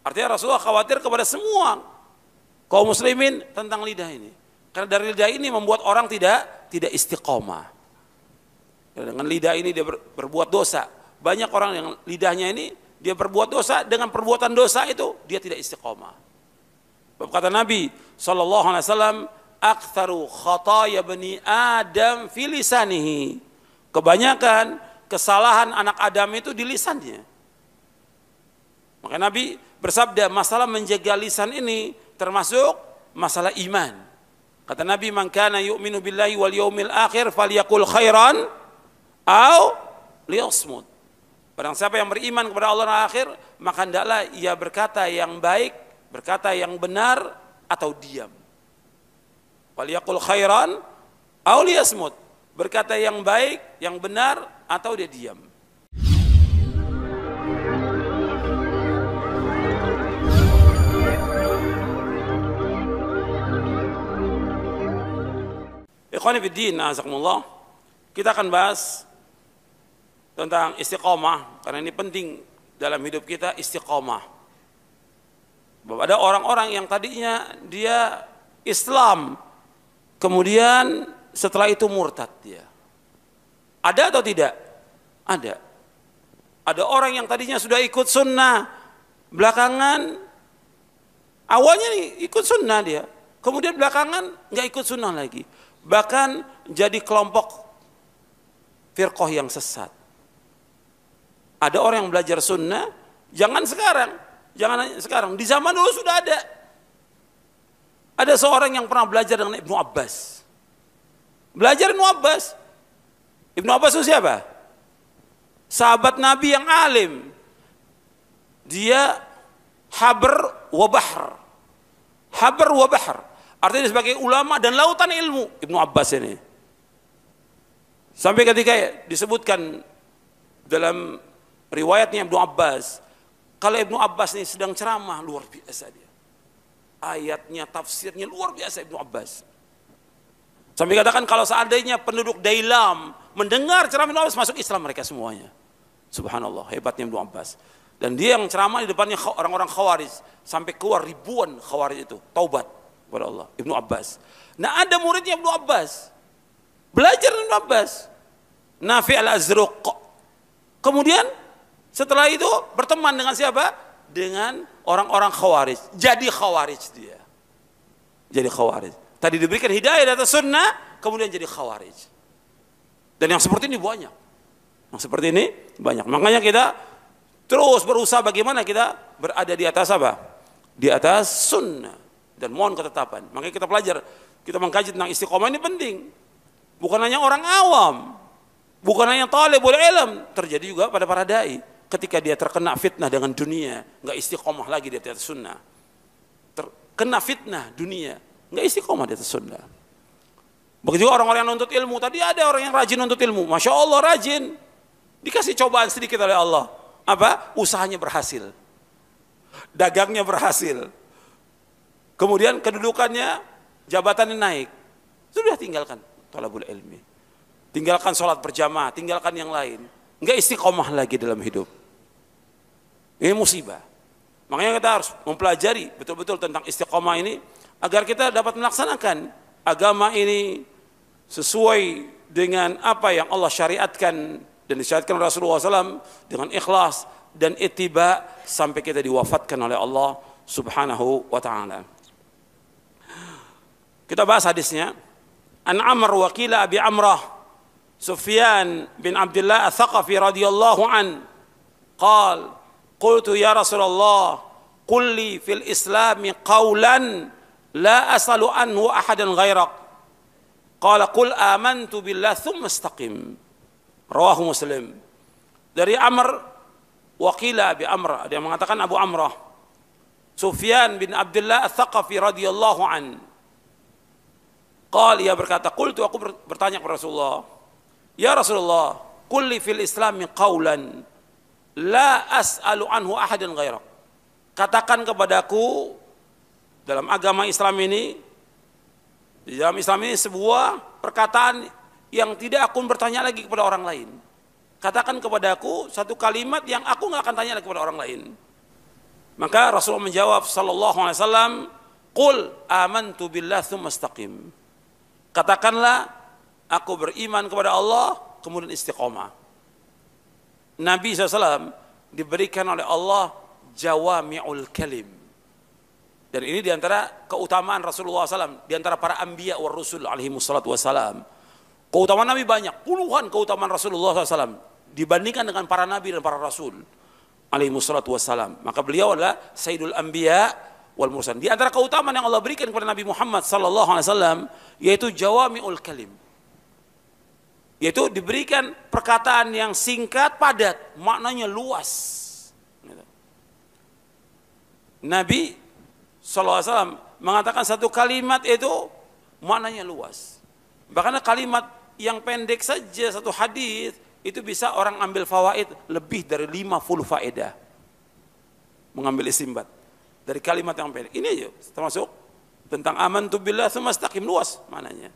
Artinya Rasulullah khawatir kepada semua kaum muslimin tentang lidah ini. Karena dari lidah ini membuat orang tidak tidak istiqomah. Ya, dengan lidah ini dia berbuat dosa. Banyak orang yang lidahnya ini dia berbuat dosa dengan perbuatan dosa itu dia tidak istiqomah. Bapak Kata Nabi Shallallahu Alaihi Wasallam, "Aktharu khataya bani Adam filisanihi." Kebanyakan kesalahan anak Adam itu di lisannya. Maka Nabi bersabda masalah menjaga lisan ini termasuk masalah iman. Kata Nabi, "Man kana yu'minu billahi wal yaumil akhir falyakul khairan au liyasmut." Barang siapa yang beriman kepada Allah dan akhir, maka hendaklah ia berkata yang baik, berkata yang benar atau diam. Falyakul khairan au liyasmut. Berkata yang baik, yang benar atau dia diam. Ikhwanifiddin, fiddin, azakumullah. Kita akan bahas tentang istiqomah karena ini penting dalam hidup kita istiqomah. Bahwa ada orang-orang yang tadinya dia Islam kemudian setelah itu murtad dia. Ada atau tidak? Ada. Ada orang yang tadinya sudah ikut sunnah, belakangan awalnya nih ikut sunnah dia, kemudian belakangan nggak ikut sunnah lagi bahkan jadi kelompok firqoh yang sesat. Ada orang yang belajar sunnah, jangan sekarang, jangan sekarang, di zaman dulu sudah ada. Ada seorang yang pernah belajar dengan Ibnu Abbas. Belajar Ibnu Abbas. Ibnu Abbas itu siapa? Sahabat Nabi yang alim. Dia habar wa bahr. Habar wa bahr. Artinya sebagai ulama dan lautan ilmu Ibnu Abbas ini. Sampai ketika disebutkan dalam riwayatnya Ibnu Abbas, kalau Ibnu Abbas ini sedang ceramah luar biasa dia. Ayatnya, tafsirnya luar biasa Ibnu Abbas. Sampai katakan kalau seandainya penduduk Dailam mendengar ceramah Ibnu Abbas masuk Islam mereka semuanya. Subhanallah, hebatnya Ibnu Abbas. Dan dia yang ceramah di depannya orang-orang Khawarij sampai keluar ribuan Khawarij itu taubat kepada Allah. Ibnu Abbas. Nah ada muridnya Ibnu Abbas. Belajar Ibnu Abbas. Nafi al-Azruq. Kemudian setelah itu berteman dengan siapa? Dengan orang-orang khawarij. Jadi khawarij dia. Jadi khawarij. Tadi diberikan hidayah dari sunnah, kemudian jadi khawarij. Dan yang seperti ini banyak. Yang seperti ini banyak. Makanya kita terus berusaha bagaimana kita berada di atas apa? Di atas sunnah dan mohon ketetapan. Makanya kita pelajar, kita mengkaji tentang istiqomah ini penting. Bukan hanya orang awam, bukan hanya talib boleh ilm, terjadi juga pada para dai. Ketika dia terkena fitnah dengan dunia, nggak istiqomah lagi dia di sunnah. Terkena fitnah dunia, nggak istiqomah dia atas sunnah. Begitu juga orang-orang yang nuntut ilmu. Tadi ada orang yang rajin nuntut ilmu. Masya Allah rajin. Dikasih cobaan sedikit oleh Allah. Apa? Usahanya berhasil. Dagangnya berhasil Kemudian kedudukannya, jabatannya naik. Sudah tinggalkan tolabul ilmi. Tinggalkan sholat berjamaah, tinggalkan yang lain. Enggak istiqomah lagi dalam hidup. Ini musibah. Makanya kita harus mempelajari betul-betul tentang istiqomah ini agar kita dapat melaksanakan agama ini sesuai dengan apa yang Allah syariatkan dan disyariatkan Rasulullah SAW dengan ikhlas dan itiba sampai kita diwafatkan oleh Allah Subhanahu wa taala. Kita bahas hadisnya. An Amr wakila Abi Amrah Sufyan bin Abdullah Al-Thaqafi radhiyallahu an qal qultu ya Rasulullah Qulli fil Islami qawlan la asalu anhu ahadan ghairak qala qul amantu billah thumma istaqim rawahu muslim dari Amr waqila Abi Amr ada yang mengatakan Abu Amrah Sufyan bin Abdullah Al-Thaqafi radhiyallahu anhu Qal ia berkata, kul tu aku bertanya kepada Rasulullah, "Ya Rasulullah, kulli fil Islam qaulan la as'alu anhu ahadan ghairak." Katakan kepadaku dalam agama Islam ini di dalam Islam ini sebuah perkataan yang tidak aku bertanya lagi kepada orang lain. Katakan kepadaku satu kalimat yang aku nggak akan tanya lagi kepada orang lain. Maka Rasulullah menjawab sallallahu alaihi wasallam, "Qul amantu billah tsumma Katakanlah aku beriman kepada Allah kemudian istiqomah. Nabi SAW diberikan oleh Allah jawami'ul kalim. Dan ini diantara keutamaan Rasulullah SAW, diantara para ambiya wa rasul alaihi wassalatu wassalam. Keutamaan Nabi banyak, puluhan keutamaan Rasulullah SAW dibandingkan dengan para nabi dan para rasul alaihi wassalatu wassalam. Maka beliau adalah Sayyidul Anbiya wal mursalin. Di antara keutamaan yang Allah berikan kepada Nabi Muhammad sallallahu alaihi wasallam yaitu jawamiul kalim. Yaitu diberikan perkataan yang singkat, padat, maknanya luas. Nabi sallallahu alaihi wasallam mengatakan satu kalimat itu maknanya luas. Bahkan kalimat yang pendek saja satu hadis itu bisa orang ambil fawaid lebih dari 50 faedah mengambil istimbat dari kalimat yang pendek. Ini aja termasuk tentang aman tu billah semestakim luas mananya.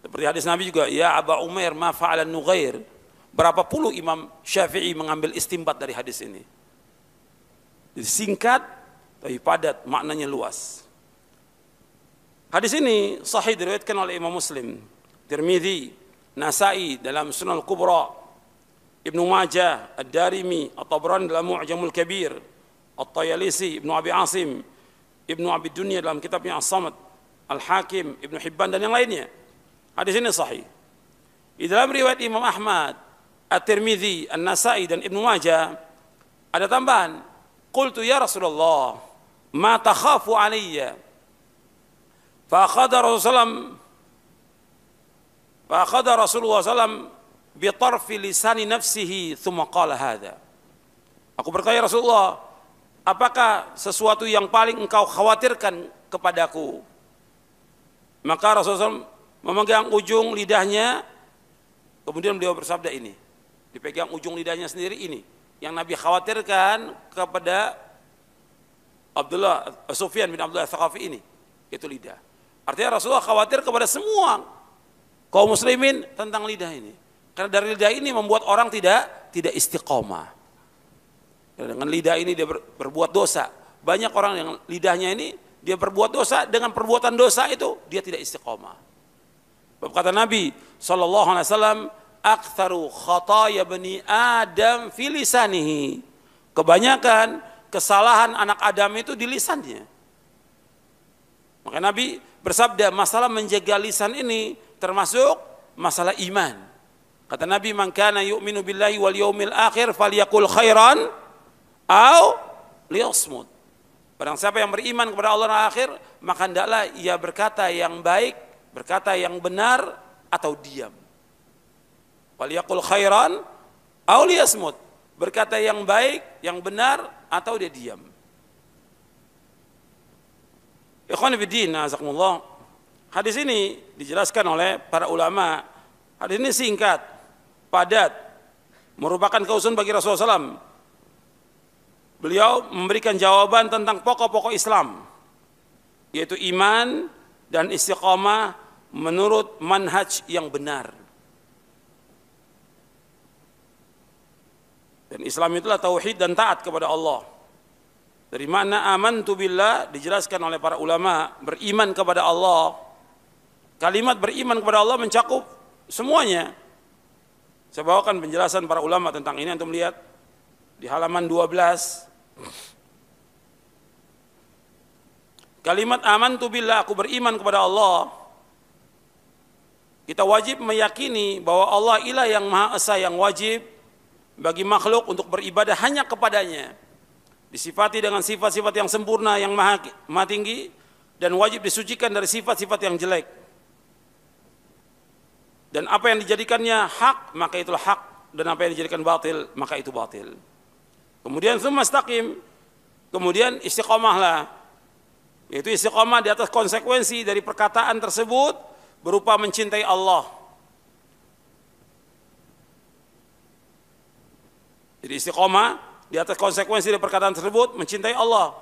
Seperti hadis Nabi juga, ya Aba Umair ma fa'ala Nughair. Berapa puluh Imam Syafi'i mengambil istimbat dari hadis ini. Jadi singkat tapi padat, maknanya luas. Hadis ini sahih diriwayatkan oleh Imam Muslim, Tirmidzi, Nasai dalam Sunan Kubra, ابن ماجه الدارمي الطبراني dalam Mu'jam al-Kabir At-Tayalisi Ibnu Abi Asim Ibnu Abi Dunya dalam kitabnya As-Samad Al-Hakim Ibnu Hibban dan yang lainnya hadis ini sahih di dalam riwayat Imam Ahmad At-Tirmidzi An-Nasai dan Ibnu Majah ada tambahan qultu ya Rasulullah ma takhafu alayya fa akhadha Rasulullah sallam fa akhadha Rasulullah sallam bi lisani nafsihi thumma qala hadha. Aku bertanya Rasulullah, apakah sesuatu yang paling engkau khawatirkan kepadaku? Maka Rasulullah memegang ujung lidahnya, kemudian beliau bersabda ini. Dipegang ujung lidahnya sendiri ini. Yang Nabi khawatirkan kepada Abdullah Sufyan bin Abdullah Thaqafi ini, itu lidah. Artinya Rasulullah khawatir kepada semua kaum muslimin tentang lidah ini. Karena dari lidah ini membuat orang tidak tidak istiqomah. Dengan lidah ini dia berbuat dosa. Banyak orang yang lidahnya ini dia berbuat dosa dengan perbuatan dosa itu dia tidak istiqomah. Kata Nabi Shallallahu Alaihi Wasallam, "Aktsaru khataya bani Adam filisanihi." Kebanyakan kesalahan anak Adam itu di lisannya. Maka Nabi bersabda, masalah menjaga lisan ini termasuk masalah iman. Kata Nabi, "Man kana yu'minu billahi wal yaumil akhir falyakul khairan au liyasmut." Barang siapa yang beriman kepada Allah dan akhir, maka hendaklah ia berkata yang baik, berkata yang benar atau diam. Falyakul khairan au liyasmut. Berkata yang baik, yang benar atau dia diam. Ikhwan fillah, azakumullah. Hadis ini dijelaskan oleh para ulama Hadis ini singkat, padat merupakan keusun bagi Rasulullah SAW. Beliau memberikan jawaban tentang pokok-pokok Islam, yaitu iman dan istiqamah menurut manhaj yang benar. Dan Islam itulah tauhid dan taat kepada Allah. Dari mana aman tu billah dijelaskan oleh para ulama beriman kepada Allah. Kalimat beriman kepada Allah mencakup semuanya saya bawakan penjelasan para ulama tentang ini untuk melihat di halaman 12. Kalimat aman tu bila aku beriman kepada Allah. Kita wajib meyakini bahwa Allah ialah yang maha esa yang wajib bagi makhluk untuk beribadah hanya kepadanya. Disifati dengan sifat-sifat yang sempurna yang maha tinggi dan wajib disucikan dari sifat-sifat yang jelek. Dan apa yang dijadikannya hak, maka itulah hak. Dan apa yang dijadikan batil, maka itu batil. Kemudian semua takim, Kemudian istiqomahlah. Yaitu istiqomah di atas konsekuensi dari perkataan tersebut berupa mencintai Allah. Jadi istiqomah di atas konsekuensi dari perkataan tersebut mencintai Allah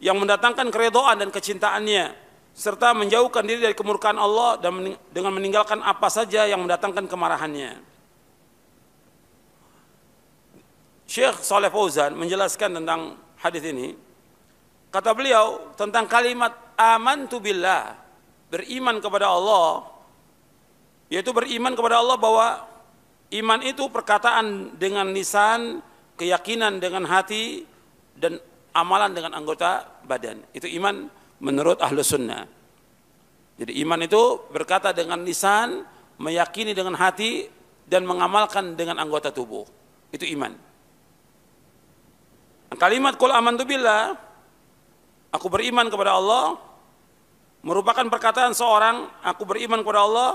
yang mendatangkan keredoan dan kecintaannya serta menjauhkan diri dari kemurkaan Allah dan mening dengan meninggalkan apa saja yang mendatangkan kemarahannya. Syekh Saleh Fauzan menjelaskan tentang hadis ini. Kata beliau tentang kalimat aman tu billah, beriman kepada Allah, yaitu beriman kepada Allah bahwa iman itu perkataan dengan lisan, keyakinan dengan hati, dan amalan dengan anggota badan. Itu iman menurut ahlu sunnah. Jadi iman itu berkata dengan lisan, meyakini dengan hati, dan mengamalkan dengan anggota tubuh. Itu iman. Kalimat kul tu billah, aku beriman kepada Allah, merupakan perkataan seorang, aku beriman kepada Allah,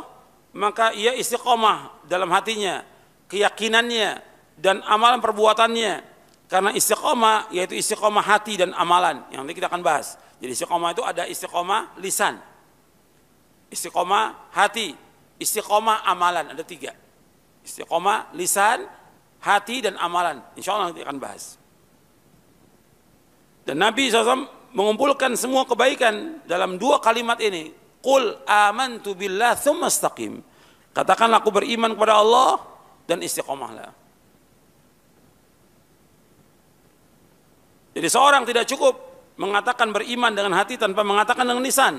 maka ia istiqomah dalam hatinya, keyakinannya, dan amalan perbuatannya. Karena istiqomah yaitu istiqomah hati dan amalan yang nanti kita akan bahas. Jadi istiqomah itu ada istiqomah lisan, istiqomah hati, istiqomah amalan. Ada tiga. Istiqomah lisan, hati, dan amalan. Insya Allah nanti akan bahas. Dan Nabi SAW mengumpulkan semua kebaikan dalam dua kalimat ini. Qul amantu billah thumma Katakanlah aku beriman kepada Allah dan istiqomahlah. Jadi seorang tidak cukup mengatakan beriman dengan hati tanpa mengatakan dengan lisan.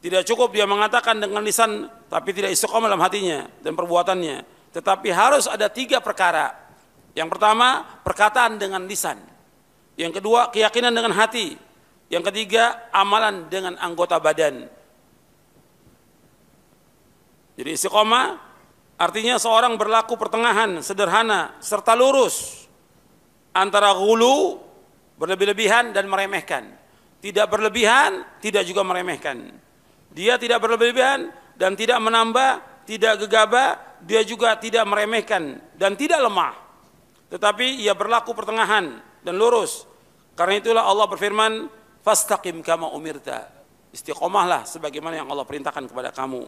Tidak cukup dia mengatakan dengan lisan tapi tidak istiqomah dalam hatinya dan perbuatannya. Tetapi harus ada tiga perkara. Yang pertama, perkataan dengan lisan. Yang kedua, keyakinan dengan hati. Yang ketiga, amalan dengan anggota badan. Jadi istiqomah artinya seorang berlaku pertengahan, sederhana, serta lurus antara gulu berlebih-lebihan dan meremehkan. Tidak berlebihan, tidak juga meremehkan. Dia tidak berlebihan dan tidak menambah, tidak gegabah, dia juga tidak meremehkan dan tidak lemah. Tetapi ia berlaku pertengahan dan lurus. Karena itulah Allah berfirman, "Fastaqim kama umirta." Istiqomahlah sebagaimana yang Allah perintahkan kepada kamu.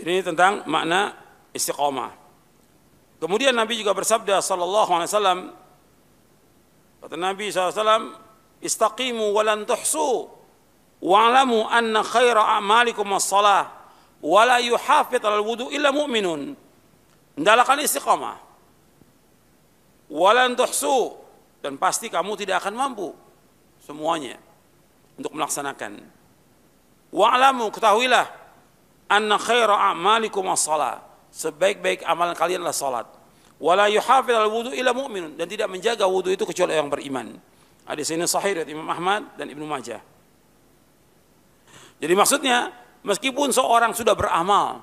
Ini tentang makna istiqomah. Kemudian Nabi juga bersabda sallallahu alaihi wasallam kata Nabi SAW istaqimu walan tuhsu wa'lamu anna khaira a'malikum as-salah wa la yuhafidh al wudu illa mu'minun. Ndalakan istiqamah. Walan tuhsu dan pasti kamu tidak akan mampu semuanya untuk melaksanakan. Wa'lamu ketahuilah anna khaira a'malikum as-salah sebaik-baik amalan kalian adalah salat. Wala yuhafidh al-wudu illa mu'minun dan tidak menjaga wudu itu kecuali orang beriman. Hadis ini sahih dari Imam Ahmad dan Ibnu Majah. Jadi maksudnya meskipun seorang sudah beramal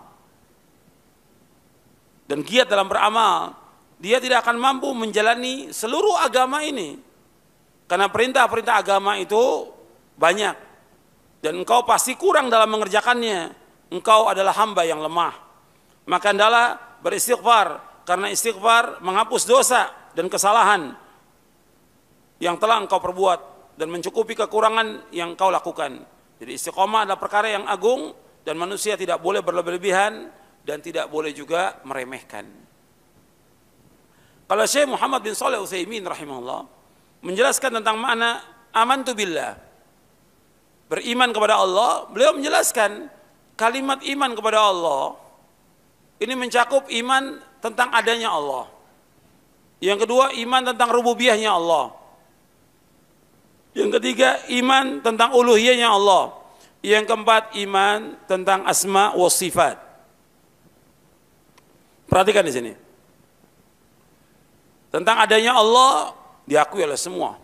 dan giat dalam beramal, dia tidak akan mampu menjalani seluruh agama ini. Karena perintah-perintah agama itu banyak dan engkau pasti kurang dalam mengerjakannya. Engkau adalah hamba yang lemah. Maka adalah beristighfar karena istighfar menghapus dosa dan kesalahan yang telah engkau perbuat dan mencukupi kekurangan yang kau lakukan. Jadi istiqomah adalah perkara yang agung dan manusia tidak boleh berlebihan dan tidak boleh juga meremehkan. Kalau Syekh Muhammad bin Saleh Utsaimin rahimahullah menjelaskan tentang makna aman tu billah. Beriman kepada Allah, beliau menjelaskan kalimat iman kepada Allah ini mencakup iman tentang adanya Allah. Yang kedua, iman tentang rububiahnya Allah. Yang ketiga, iman tentang uluhiyahnya Allah. Yang keempat, iman tentang asma wa sifat. Perhatikan di sini. Tentang adanya Allah diakui oleh semua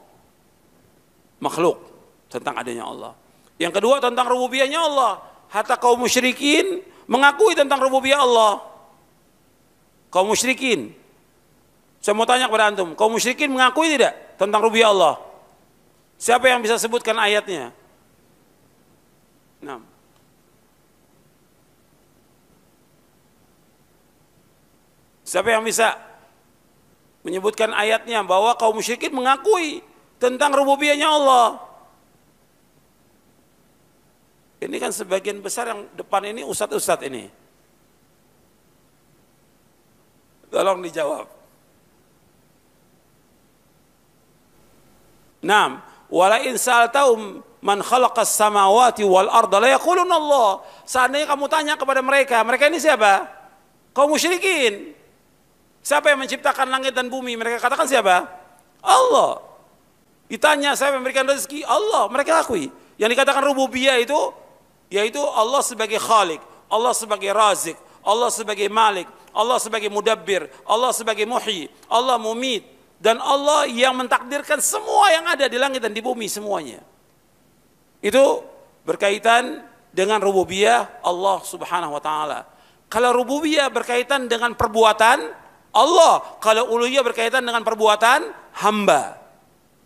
makhluk tentang adanya Allah. Yang kedua tentang rububiahnya Allah. Hatta kaum musyrikin mengakui tentang rububiyah Allah. Kaum musyrikin. Saya mau tanya kepada antum, kaum musyrikin mengakui tidak tentang rububiyah Allah? Siapa yang bisa sebutkan ayatnya? Enam. Siapa yang bisa menyebutkan ayatnya bahwa kaum musyrikin mengakui tentang rububiyahnya Allah? Ini kan sebagian besar yang depan ini ustadz-ustadz ini. Tolong dijawab. Nam, wala insal tahu man khalaqas samawati wal arda la yaqulun Allah. Seandainya kamu tanya kepada mereka, mereka ini siapa? Kaum musyrikin. Siapa yang menciptakan langit dan bumi? Mereka katakan siapa? Allah. Ditanya saya memberikan rezeki? Allah. Mereka akui. Yang dikatakan rububiyah itu yaitu Allah sebagai Khalik, Allah sebagai Razik, Allah sebagai Malik, Allah sebagai Mudabbir, Allah sebagai Muhyi, Allah Mumit, dan Allah yang mentakdirkan semua yang ada di langit dan di bumi semuanya. Itu berkaitan dengan rububiyah Allah Subhanahu wa taala. Kalau rububiyah berkaitan dengan perbuatan Allah, kalau uluhiyah berkaitan dengan perbuatan hamba.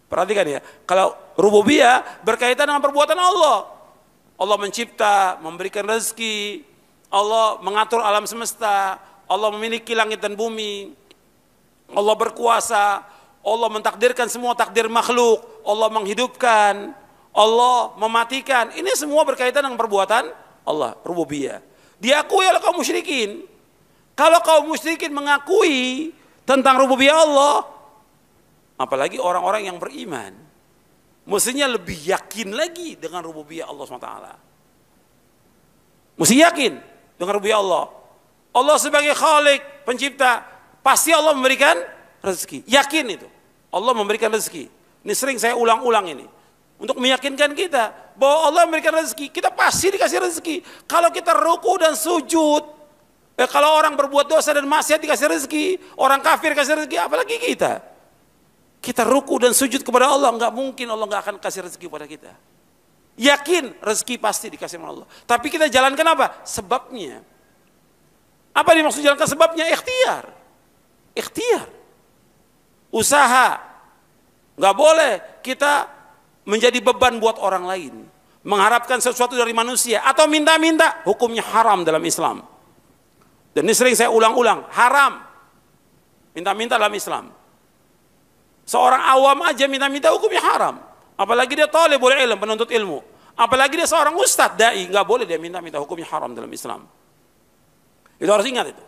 Perhatikan ya, kalau rububiyah berkaitan dengan perbuatan Allah, Allah mencipta, memberikan rezeki, Allah mengatur alam semesta, Allah memiliki langit dan bumi, Allah berkuasa, Allah mentakdirkan semua takdir makhluk, Allah menghidupkan, Allah mematikan. Ini semua berkaitan dengan perbuatan Allah, rububiyah. Diakui oleh kaum musyrikin. Kalau kaum musyrikin mengakui tentang rububiyah Allah, apalagi orang-orang yang beriman, Mestinya lebih yakin lagi dengan rububiyah Allah SWT. Mesti yakin dengan rububiyah Allah. Allah sebagai khalik, pencipta, pasti Allah memberikan rezeki. Yakin itu. Allah memberikan rezeki. Ini sering saya ulang-ulang ini. Untuk meyakinkan kita bahwa Allah memberikan rezeki, kita pasti dikasih rezeki. Kalau kita ruku dan sujud, eh, kalau orang berbuat dosa dan maksiat dikasih rezeki, orang kafir dikasih rezeki, apalagi kita kita ruku dan sujud kepada Allah, nggak mungkin Allah nggak akan kasih rezeki pada kita. Yakin rezeki pasti dikasih oleh Allah. Tapi kita jalankan apa? Sebabnya. Apa dimaksud jalankan sebabnya? Ikhtiar. Ikhtiar. Usaha. Nggak boleh kita menjadi beban buat orang lain. Mengharapkan sesuatu dari manusia. Atau minta-minta. Hukumnya haram dalam Islam. Dan ini sering saya ulang-ulang. Haram. Minta-minta dalam Islam. Seorang awam aja minta-minta hukumnya haram. Apalagi dia boleh ilmu, penuntut ilmu. Apalagi dia seorang ustadz, da'i. Nggak boleh dia minta-minta hukumnya haram dalam Islam. Itu harus ingat itu.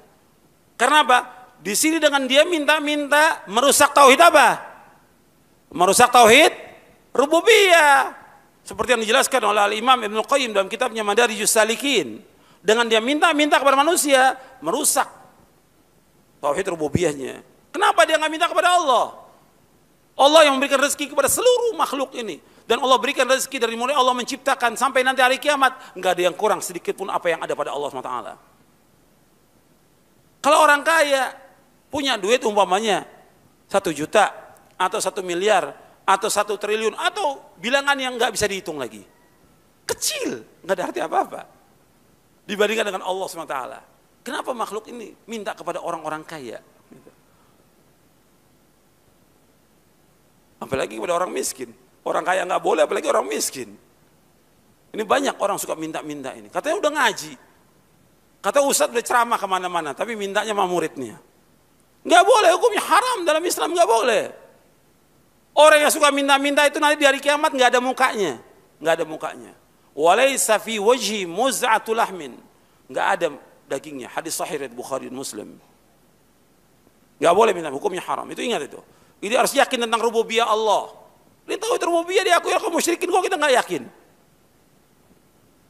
Karena apa? Di sini dengan dia minta-minta merusak tauhid apa? Merusak tauhid rububiyah. Seperti yang dijelaskan oleh Al-Imam Ibn Qayyim dalam kitabnya Madari Salikin. Dengan dia minta-minta kepada manusia, merusak tauhid rububiyahnya. Kenapa dia nggak minta kepada Allah? Allah yang memberikan rezeki kepada seluruh makhluk ini. Dan Allah berikan rezeki dari mulai Allah menciptakan sampai nanti hari kiamat. Nggak ada yang kurang sedikit pun apa yang ada pada Allah SWT. Kalau orang kaya punya duit umpamanya satu juta atau satu miliar atau satu triliun atau bilangan yang nggak bisa dihitung lagi. Kecil, nggak ada arti apa-apa. Dibandingkan dengan Allah SWT. Kenapa makhluk ini minta kepada orang-orang kaya? Apalagi kepada orang miskin. Orang kaya nggak boleh, apalagi orang miskin. Ini banyak orang suka minta-minta ini. Katanya udah ngaji. Kata Ustadz udah ceramah kemana-mana, tapi mintanya sama muridnya. Nggak boleh, hukumnya haram dalam Islam nggak boleh. Orang yang suka minta-minta itu nanti di hari kiamat nggak ada mukanya, nggak ada mukanya. Walaysa fi wajhi muz'atul ahmin, Nggak ada dagingnya. Hadis sahih Bukhari Muslim. Nggak boleh minta, hukumnya haram. Itu ingat itu. Ini harus yakin tentang rububiyah Allah. Dia tahu itu rububiyah akui. aku ya, musyrikin kok kita nggak yakin.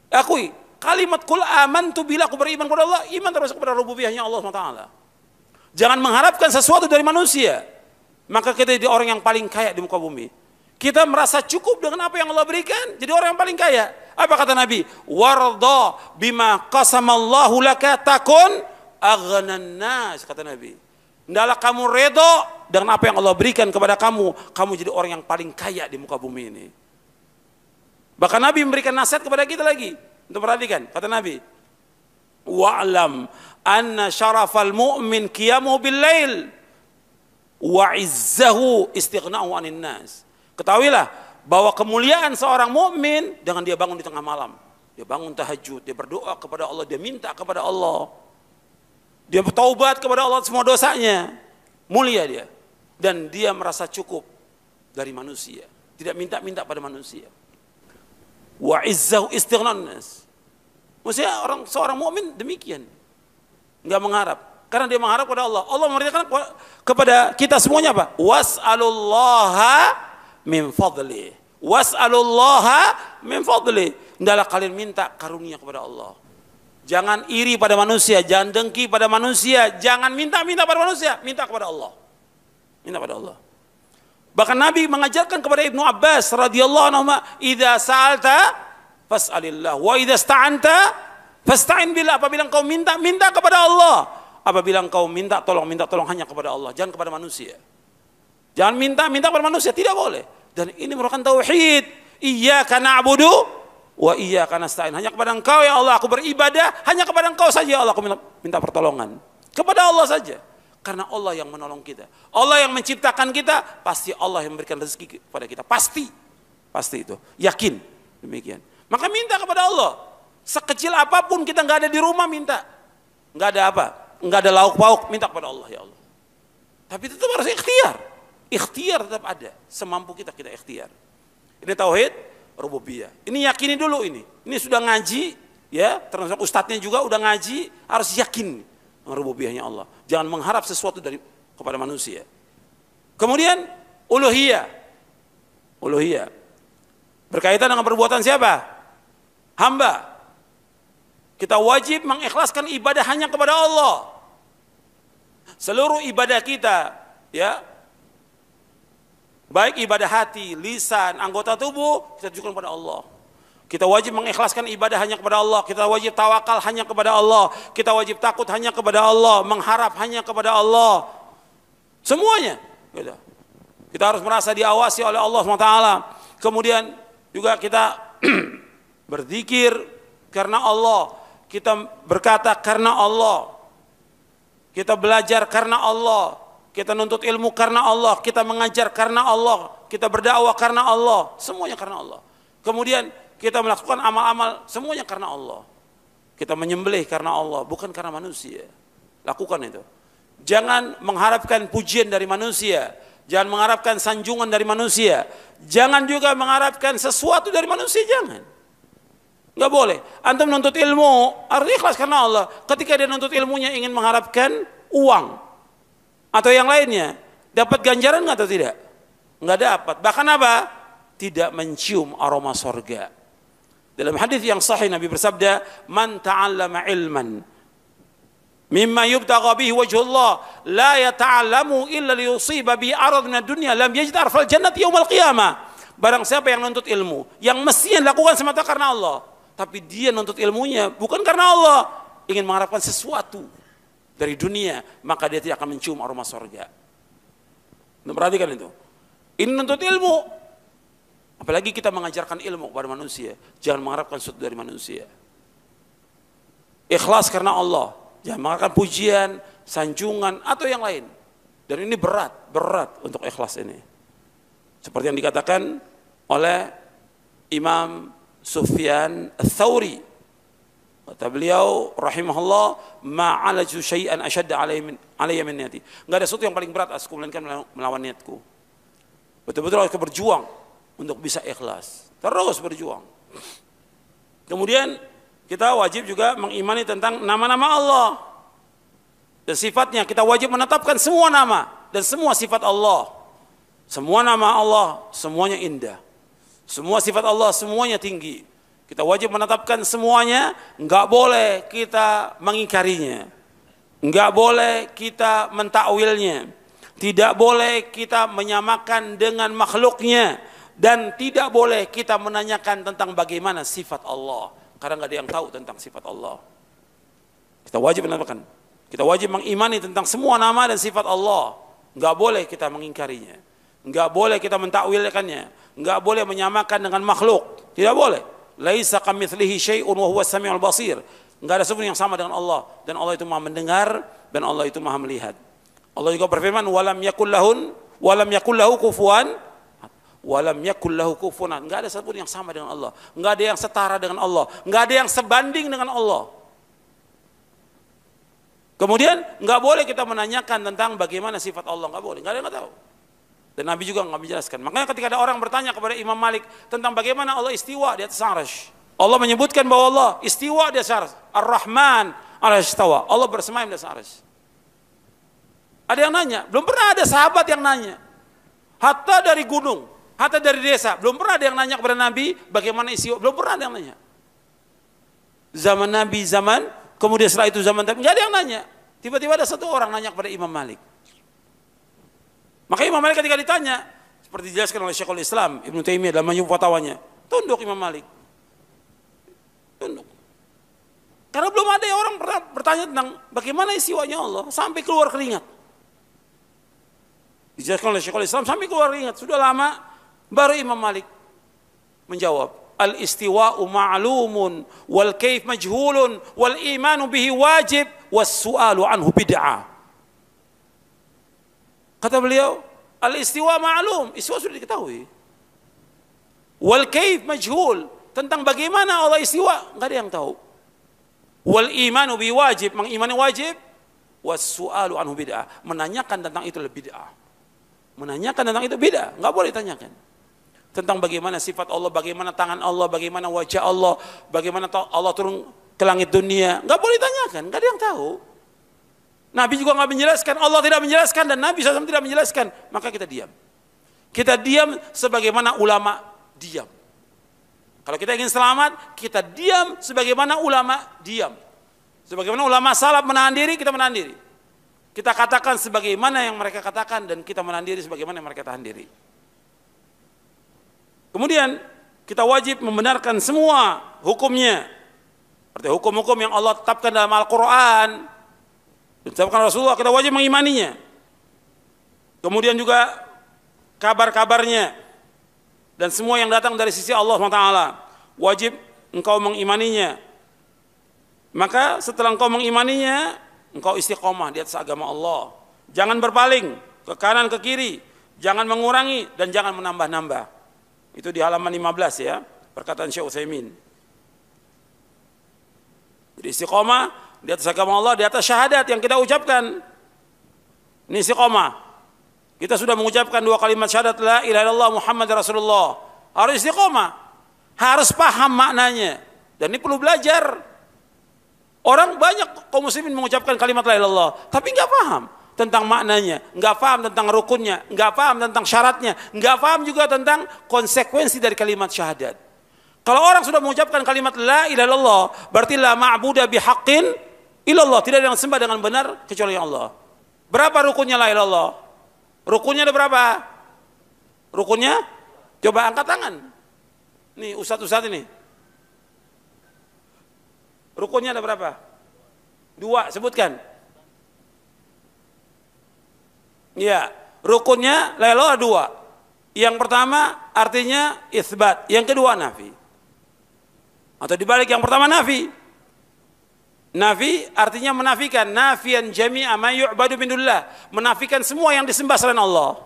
Akui kalimat kul aman tu bila aku beriman kepada Allah, iman terus kepada rububiyahnya Allah SWT. Jangan mengharapkan sesuatu dari manusia. Maka kita jadi orang yang paling kaya di muka bumi. Kita merasa cukup dengan apa yang Allah berikan, jadi orang yang paling kaya. Apa kata Nabi? Warda bima qasamallahu laka takun aghnan nas kata Nabi. Ndalah kamu redo dengan apa yang Allah berikan kepada kamu. Kamu jadi orang yang paling kaya di muka bumi ini. Bahkan Nabi memberikan nasihat kepada kita lagi. Untuk perhatikan, kata Nabi. Wa'lam anna syarafal mu'min qiyamu billail wa izzahu istighna'u anin nas. Ketahuilah bahwa kemuliaan seorang mukmin dengan dia bangun di tengah malam. Dia bangun tahajud, dia berdoa kepada Allah, dia minta kepada Allah. Dia bertaubat kepada Allah semua dosanya. Mulia dia. Dan dia merasa cukup dari manusia. Tidak minta-minta pada manusia. Wa izzahu istighnan Maksudnya orang seorang mukmin demikian. Enggak mengharap. Karena dia mengharap kepada Allah. Allah memberikan kepada kita semuanya apa? Was'alullaha min fadli. Was'alullaha min fadli. Hendaklah kalian minta karunia kepada Allah. Jangan iri pada manusia, jangan dengki pada manusia, jangan minta-minta pada manusia, minta kepada Allah. Minta pada Allah. Bahkan Nabi mengajarkan kepada Ibnu Abbas radhiyallahu anhu, "Idza sa'alta fas'alillah wa idza sta'anta fasta'in billah." Apabila engkau minta, minta kepada Allah. Apabila engkau minta tolong, minta tolong hanya kepada Allah, jangan kepada manusia. Jangan minta-minta kepada manusia, tidak boleh. Dan ini merupakan tauhid. Iyyaka na'budu Wa iya karena stain. Hanya kepada engkau ya Allah aku beribadah. Hanya kepada engkau saja ya Allah aku minta pertolongan. Kepada Allah saja. Karena Allah yang menolong kita. Allah yang menciptakan kita. Pasti Allah yang memberikan rezeki kepada kita. Pasti. Pasti itu. Yakin. Demikian. Maka minta kepada Allah. Sekecil apapun kita nggak ada di rumah minta. nggak ada apa? nggak ada lauk pauk minta kepada Allah ya Allah. Tapi tetap harus ikhtiar. Ikhtiar tetap ada. Semampu kita kita ikhtiar. Ini tauhid, rububiyah. Ini yakini dulu ini. Ini sudah ngaji ya, termasuk ustadznya juga udah ngaji harus yakin rububiyahnya Allah. Jangan mengharap sesuatu dari kepada manusia. Kemudian uluhiyah. Uluhiyah. Berkaitan dengan perbuatan siapa? Hamba. Kita wajib mengikhlaskan ibadah hanya kepada Allah. Seluruh ibadah kita ya Baik ibadah hati, lisan, anggota tubuh kita tujukan kepada Allah. Kita wajib mengikhlaskan ibadah hanya kepada Allah. Kita wajib tawakal hanya kepada Allah. Kita wajib takut hanya kepada Allah. Mengharap hanya kepada Allah. Semuanya. Gitu. Kita harus merasa diawasi oleh Allah SWT. Kemudian juga kita berzikir karena Allah. Kita berkata karena Allah. Kita belajar karena Allah. Kita nuntut ilmu karena Allah, kita mengajar karena Allah, kita berdakwah karena Allah, semuanya karena Allah. Kemudian kita melakukan amal-amal semuanya karena Allah. Kita menyembelih karena Allah, bukan karena manusia. Lakukan itu. Jangan mengharapkan pujian dari manusia, jangan mengharapkan sanjungan dari manusia, jangan juga mengharapkan sesuatu dari manusia, jangan. Enggak boleh. Antum nuntut ilmu, harus ikhlas karena Allah. Ketika dia nuntut ilmunya ingin mengharapkan uang, atau yang lainnya dapat ganjaran atau tidak? Enggak dapat. Bahkan apa? Tidak mencium aroma sorga. Dalam hadis yang sahih Nabi bersabda, "Man ta'allama ilman mimma yubtagha bihi wajhullah la yata'allamu illa liyusiba bi aradna dunya lam yajid arfal jannati yaumil qiyamah." Barang siapa yang nuntut ilmu, yang mestinya dilakukan semata karena Allah, tapi dia nuntut ilmunya bukan karena Allah, ingin mengharapkan sesuatu dari dunia, maka dia tidak akan mencium aroma sorga. Perhatikan itu. Ini untuk ilmu. Apalagi kita mengajarkan ilmu kepada manusia. Jangan mengharapkan sesuatu dari manusia. Ikhlas karena Allah. Jangan mengharapkan pujian, sanjungan, atau yang lain. Dan ini berat, berat untuk ikhlas ini. Seperti yang dikatakan oleh Imam Sufyan Thawri Kata beliau rahimahullah ma'ala ma'alaju syai'an asyadda alayya min niati. Enggak ada sesuatu yang paling berat aku melainkan melawan niatku. Betul-betul harus berjuang untuk bisa ikhlas. Terus berjuang. Kemudian kita wajib juga mengimani tentang nama-nama Allah dan sifatnya. Kita wajib menetapkan semua nama dan semua sifat Allah. Semua nama Allah semuanya indah. Semua sifat Allah semuanya tinggi. Kita wajib menetapkan semuanya, enggak boleh kita mengingkarinya. Enggak boleh kita mentakwilnya. Tidak boleh kita menyamakan dengan makhluknya dan tidak boleh kita menanyakan tentang bagaimana sifat Allah karena enggak ada yang tahu tentang sifat Allah. Kita wajib menetapkan. Kita wajib mengimani tentang semua nama dan sifat Allah. Enggak boleh kita mengingkarinya. Enggak boleh kita mentakwilkannya. Enggak boleh menyamakan dengan makhluk. Tidak boleh laisa kamitslihi syai'un wa huwa samiul basir. Enggak ada sesuatu yang sama dengan Allah dan Allah itu Maha mendengar dan Allah itu Maha melihat. Allah juga berfirman walam yakul lahun walam yakul lahu kufuwan walam yakul lahu kufuwan. Enggak ada sesuatu yang sama dengan Allah. Enggak ada yang setara dengan Allah. Enggak ada yang sebanding dengan Allah. Kemudian enggak boleh kita menanyakan tentang bagaimana sifat Allah, enggak boleh. Enggak ada yang tahu. Dan Nabi juga nggak menjelaskan. Makanya ketika ada orang bertanya kepada Imam Malik tentang bagaimana Allah istiwa di atas arsh. Allah menyebutkan bahwa Allah istiwa di atas arsh. Ar-Rahman arshtawa. Allah bersemayam di atas arsh. Ada yang nanya. Belum pernah ada sahabat yang nanya. Hatta dari gunung. Hatta dari desa. Belum pernah ada yang nanya kepada Nabi bagaimana istiwa. Belum pernah ada yang nanya. Zaman Nabi, zaman. Kemudian setelah itu zaman Tapi, ada yang nanya. Tiba-tiba ada satu orang nanya kepada Imam Malik. Makanya Imam Malik ketika ditanya, seperti dijelaskan oleh Syekhul Islam, Ibn Taimiyah dalam menyebut fatwanya, tunduk Imam Malik. Tunduk. Karena belum ada yang orang bertanya tentang bagaimana istiwanya Allah sampai keluar keringat. Dijelaskan oleh Syekhul Islam sampai keluar keringat. Sudah lama baru Imam Malik menjawab. Al istiwa ma'lumun wal kaif majhulun wal imanu bihi wajib was su'alu anhu bid'ah. Kata beliau, al-istiwa ma'lum, istiwa sudah diketahui. Wal kaif majhul, tentang bagaimana Allah istiwa nggak ada yang tahu. Wal iman bi wajib, mengimani wajib. Was su'alu anhu bid'ah, menanyakan tentang itu lebih bid'ah. Menanyakan tentang itu bid'ah, nggak boleh ditanyakan. Tentang bagaimana sifat Allah, bagaimana tangan Allah, bagaimana wajah Allah, bagaimana Allah turun ke langit dunia, nggak boleh ditanyakan, nggak ada yang tahu. Nabi juga nggak menjelaskan, Allah tidak menjelaskan dan Nabi SAW tidak menjelaskan. Maka kita diam. Kita diam sebagaimana ulama diam. Kalau kita ingin selamat, kita diam sebagaimana ulama diam. Sebagaimana ulama salaf menahan diri, kita menahan diri. Kita katakan sebagaimana yang mereka katakan dan kita menahan diri sebagaimana yang mereka tahan diri. Kemudian kita wajib membenarkan semua hukumnya. Seperti hukum-hukum yang Allah tetapkan dalam Al-Quran, Ditetapkan Rasulullah, kita wajib mengimaninya. Kemudian juga kabar-kabarnya dan semua yang datang dari sisi Allah SWT wajib engkau mengimaninya maka setelah engkau mengimaninya engkau istiqomah di atas agama Allah jangan berpaling ke kanan ke kiri jangan mengurangi dan jangan menambah-nambah itu di halaman 15 ya perkataan Syekh Utsaimin jadi istiqomah di atas agama Allah, di atas syahadat yang kita ucapkan. Ini istiqomah. Kita sudah mengucapkan dua kalimat syahadat la ilaha illallah Muhammad Rasulullah. Harus istiqomah. Harus paham maknanya. Dan ini perlu belajar. Orang banyak kaum muslimin mengucapkan kalimat la ilallah, tapi nggak paham tentang maknanya, nggak paham tentang rukunnya, nggak paham tentang syaratnya, nggak paham juga tentang konsekuensi dari kalimat syahadat. Kalau orang sudah mengucapkan kalimat la ilallah, berarti la ma'budah bihaqin Ilallah, tidak ada yang sembah dengan benar kecuali Allah. Berapa rukunnya la ilallah? Rukunnya ada berapa? Rukunnya? Coba angkat tangan. Nih, ustadz-ustadz ini. Rukunnya ada berapa? Dua, sebutkan. Ya, rukunnya la ilallah dua. Yang pertama artinya isbat, yang kedua nafi. Atau dibalik yang pertama nafi, Nafi artinya menafikan nafian jami'a ma yu'badu min dunillah, menafikan semua yang disembah selain Allah.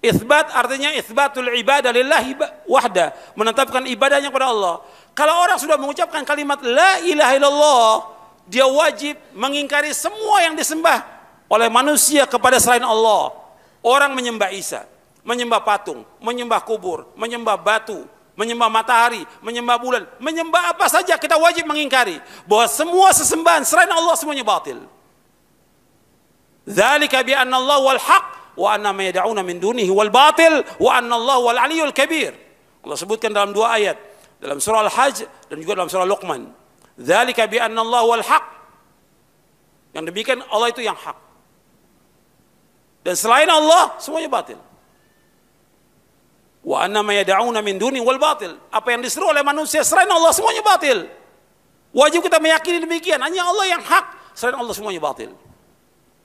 Isbat artinya isbatul ibadah lillahi wahda, menetapkan ibadahnya kepada Allah. Kalau orang sudah mengucapkan kalimat la ilaha illallah, dia wajib mengingkari semua yang disembah oleh manusia kepada selain Allah. Orang menyembah Isa, menyembah patung, menyembah kubur, menyembah batu, menyembah matahari, menyembah bulan, menyembah apa saja kita wajib mengingkari bahwa semua sesembahan selain Allah semuanya batil. Zalika bi anna Allah wal haq wa anna ma yad'una min dunihi wal batil wa anna Allah wal aliyul kabir. Allah sebutkan dalam dua ayat dalam surah Al-Hajj dan juga dalam surah Luqman. Zalika bi anna Allah wal haq. Yang demikian Allah itu yang hak. Dan selain Allah semuanya batil. Wa anna ma yad'una min duni wal batil. Apa yang diseru oleh manusia selain Allah semuanya batil. Wajib kita meyakini demikian. Hanya Allah yang hak, selain Allah semuanya batil.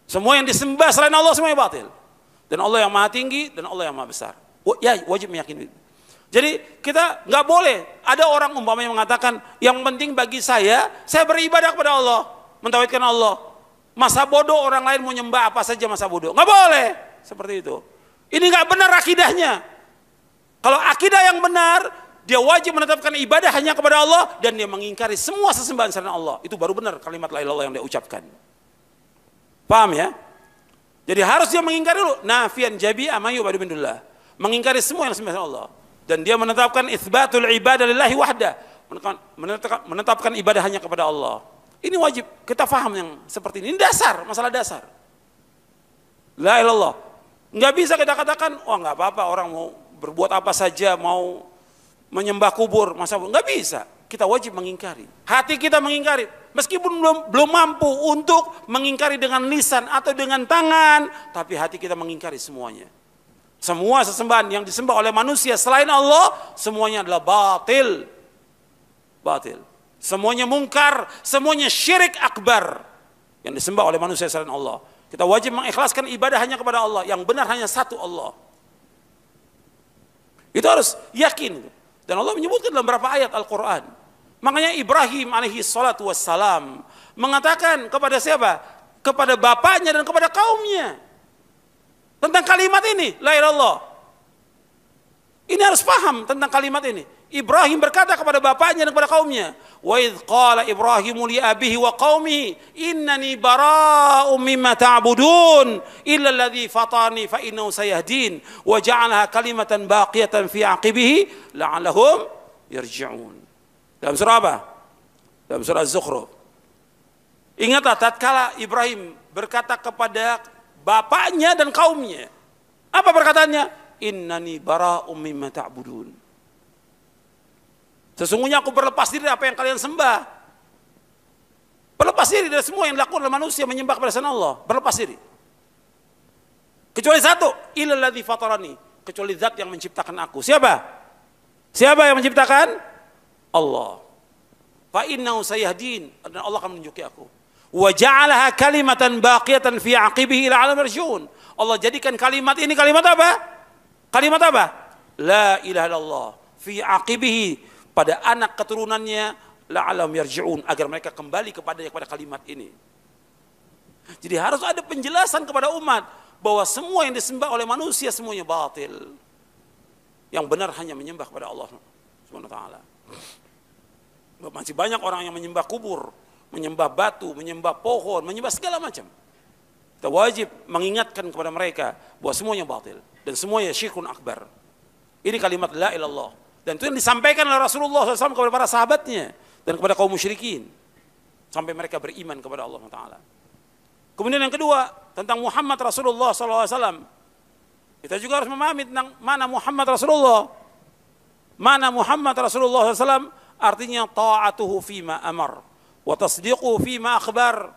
Semua yang disembah selain Allah semuanya batil. Dan Allah yang maha tinggi dan Allah yang maha besar. Ya wajib meyakini. Jadi kita nggak boleh ada orang yang mengatakan yang penting bagi saya saya beribadah kepada Allah, mentauhidkan Allah. Masa bodoh orang lain mau nyembah apa saja masa bodoh. Nggak boleh seperti itu. Ini nggak benar akidahnya. Kalau akidah yang benar, dia wajib menetapkan ibadah hanya kepada Allah dan dia mengingkari semua sesembahan selain Allah. Itu baru benar kalimat la ilallah yang dia ucapkan. Paham ya? Jadi harus dia mengingkari dulu. Nafian jabi amayu badu bindullah. Mengingkari semua yang sembah Allah. Dan dia menetapkan isbatul ibadah lillahi wahda. Menetapkan, menetapkan ibadah hanya kepada Allah. Ini wajib. Kita faham yang seperti ini. Ini dasar, masalah dasar. La ilallah. Nggak bisa kita katakan, wah oh, enggak apa-apa orang mau berbuat apa saja, mau menyembah kubur, masa nggak bisa. Kita wajib mengingkari. Hati kita mengingkari. Meskipun belum belum mampu untuk mengingkari dengan lisan atau dengan tangan, tapi hati kita mengingkari semuanya. Semua sesembahan yang disembah oleh manusia selain Allah, semuanya adalah batil. Batil. Semuanya mungkar, semuanya syirik akbar yang disembah oleh manusia selain Allah. Kita wajib mengikhlaskan ibadah hanya kepada Allah. Yang benar hanya satu Allah. Itu harus yakin. Dan Allah menyebutkan dalam beberapa ayat Al-Quran. Makanya Ibrahim alaihi salatu wassalam mengatakan kepada siapa? Kepada bapaknya dan kepada kaumnya. Tentang kalimat ini, lahir allah Ini harus paham tentang kalimat ini. Ibrahim berkata kepada bapaknya dan kepada kaumnya, "Wa idz qala Ibrahim li abihi wa qaumi, innani bara'um mimma ta'budun, illa alladhi fatani fa innahu sayahdin, wa ja'alaha kalimatan baqiyatan fi aqibihi la'allahum yarji'un." Dalam surah apa? Dalam surah Az-Zukhruf. Ingatlah tatkala Ibrahim berkata kepada bapaknya dan kaumnya. Apa perkataannya? Innani bara'um mimma ta'budun. Sesungguhnya aku berlepas diri apa yang kalian sembah. Berlepas diri dari semua yang dilakukan oleh manusia menyembah kepada sana Allah. Berlepas diri. Kecuali satu, ilalladzi fatarani. Kecuali zat yang menciptakan aku. Siapa? Siapa yang menciptakan? Allah. Fa innahu sayahdin dan Allah akan menunjuki aku. Wa ja'alaha kalimatan baqiyatan fi aqibihi ila alam marjun. Allah jadikan kalimat ini kalimat apa? Kalimat apa? La ilaha illallah fi aqibihi pada anak keturunannya la alam yarji'un agar mereka kembali kepada kepada kalimat ini. Jadi harus ada penjelasan kepada umat bahwa semua yang disembah oleh manusia semuanya batil. Yang benar hanya menyembah kepada Allah Subhanahu wa taala. Masih banyak orang yang menyembah kubur, menyembah batu, menyembah pohon, menyembah segala macam. Kita wajib mengingatkan kepada mereka bahwa semuanya batil dan semuanya syirkun akbar. Ini kalimat la ilallah. Dan itu yang disampaikan oleh Rasulullah SAW kepada para sahabatnya dan kepada kaum musyrikin sampai mereka beriman kepada Allah Taala. Kemudian yang kedua tentang Muhammad Rasulullah SAW. Kita juga harus memahami tentang mana Muhammad Rasulullah. Mana Muhammad Rasulullah SAW artinya ta'atuhu fima amar. Wa tasdiquhu fima akhbar.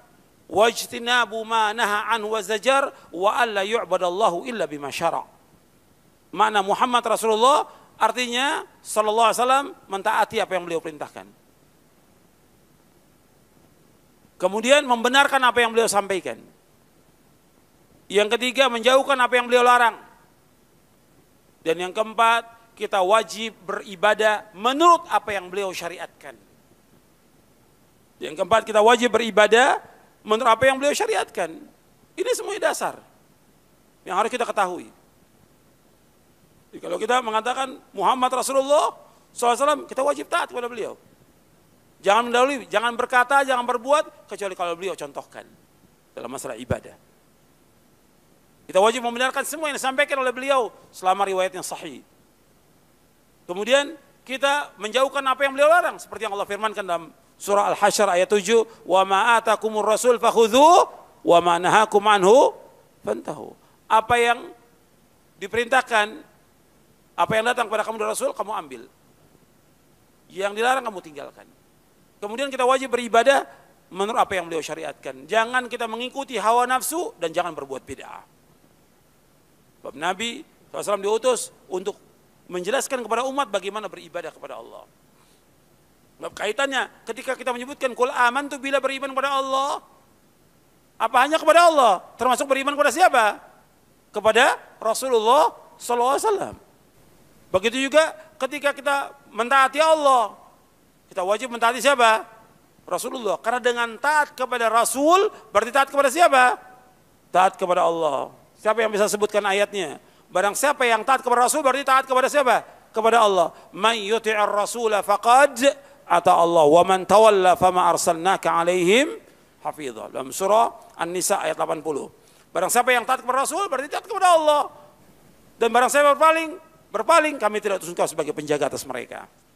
Wa ijtinabu ma naha anhu wa zajar. Wa alla yu'badallahu illa bima syara. Mana Muhammad Rasulullah Artinya sallallahu alaihi wasallam mentaati apa yang beliau perintahkan. Kemudian membenarkan apa yang beliau sampaikan. Yang ketiga menjauhkan apa yang beliau larang. Dan yang keempat kita wajib beribadah menurut apa yang beliau syariatkan. Yang keempat kita wajib beribadah menurut apa yang beliau syariatkan. Ini semua dasar yang harus kita ketahui. Jadi kalau kita mengatakan Muhammad Rasulullah SAW, kita wajib taat kepada beliau. Jangan mendahului, jangan berkata, jangan berbuat, kecuali kalau beliau contohkan dalam masalah ibadah. Kita wajib membenarkan semua yang disampaikan oleh beliau selama riwayat yang sahih. Kemudian kita menjauhkan apa yang beliau larang seperti yang Allah firmankan dalam surah Al-Hasyr ayat 7, "Wa ma'atakumur rasul fakhudhu wa ma'nahakum anhu fantahu." Apa yang diperintahkan apa yang datang kepada kamu dari Rasul, kamu ambil. Yang dilarang kamu tinggalkan. Kemudian kita wajib beribadah menurut apa yang beliau syariatkan. Jangan kita mengikuti hawa nafsu dan jangan berbuat bid'ah. Sebab Nabi SAW diutus untuk menjelaskan kepada umat bagaimana beribadah kepada Allah. Sebab kaitannya ketika kita menyebutkan kul aman itu bila beriman kepada Allah, apa hanya kepada Allah? Termasuk beriman kepada siapa? Kepada Rasulullah SAW. Begitu juga ketika kita mentaati Allah, kita wajib mentaati siapa? Rasulullah. Karena dengan taat kepada Rasul berarti taat kepada siapa? Taat kepada Allah. Siapa yang bisa sebutkan ayatnya? Barang siapa yang taat kepada Rasul berarti taat kepada siapa? Kepada Allah. Man yuti'ar rasula faqad ata Allah wa man tawalla fama arsalnaka alaihim hafidha. Dalam surah An-Nisa ayat 80. Barang siapa yang taat kepada Rasul berarti taat kepada Allah. Dan barang siapa yang berpaling berpaling, kami tidak utus sebagai penjaga atas mereka.